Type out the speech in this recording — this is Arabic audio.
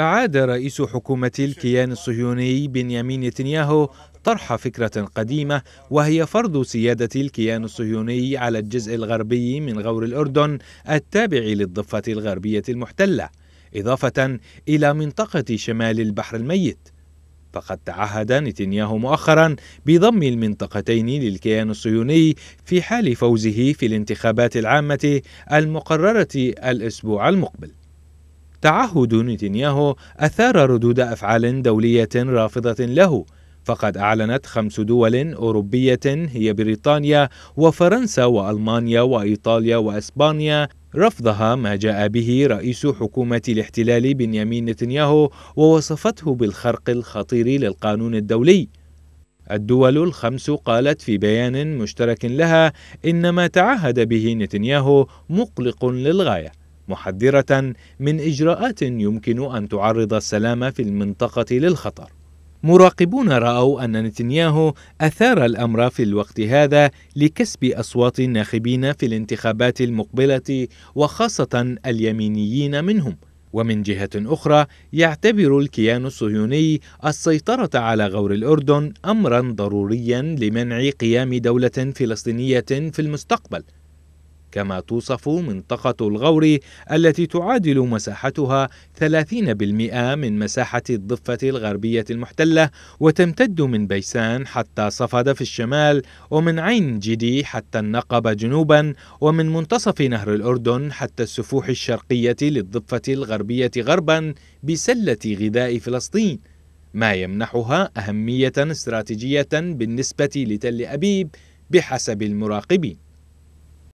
أعاد رئيس حكومة الكيان الصهيوني بنيامين نتنياهو طرح فكرة قديمة وهي فرض سيادة الكيان الصهيوني على الجزء الغربي من غور الأردن التابع للضفة الغربية المحتلة إضافة إلى منطقة شمال البحر الميت فقد تعهد نتنياهو مؤخرا بضم المنطقتين للكيان الصهيوني في حال فوزه في الانتخابات العامة المقررة الأسبوع المقبل تعهد نتنياهو أثار ردود أفعال دولية رافضة له فقد أعلنت خمس دول أوروبية هي بريطانيا وفرنسا وألمانيا وإيطاليا وإسبانيا رفضها ما جاء به رئيس حكومة الاحتلال بنيامين نتنياهو ووصفته بالخرق الخطير للقانون الدولي الدول الخمس قالت في بيان مشترك لها إن ما تعهد به نتنياهو مقلق للغاية محذرة من إجراءات يمكن أن تعرض السلام في المنطقة للخطر. مراقبون رأوا أن نتنياهو أثار الأمر في الوقت هذا لكسب أصوات الناخبين في الانتخابات المقبلة وخاصة اليمينيين منهم. ومن جهة أخرى يعتبر الكيان الصهيوني السيطرة على غور الأردن أمرا ضروريا لمنع قيام دولة فلسطينية في المستقبل كما توصف منطقة الغور التي تعادل مساحتها 30% من مساحة الضفة الغربية المحتلة وتمتد من بيسان حتى صفد في الشمال ومن عين جدي حتى النقب جنوبا ومن منتصف نهر الأردن حتى السفوح الشرقية للضفة الغربية غربا بسلة غذاء فلسطين ما يمنحها أهمية استراتيجية بالنسبة لتل أبيب بحسب المراقبين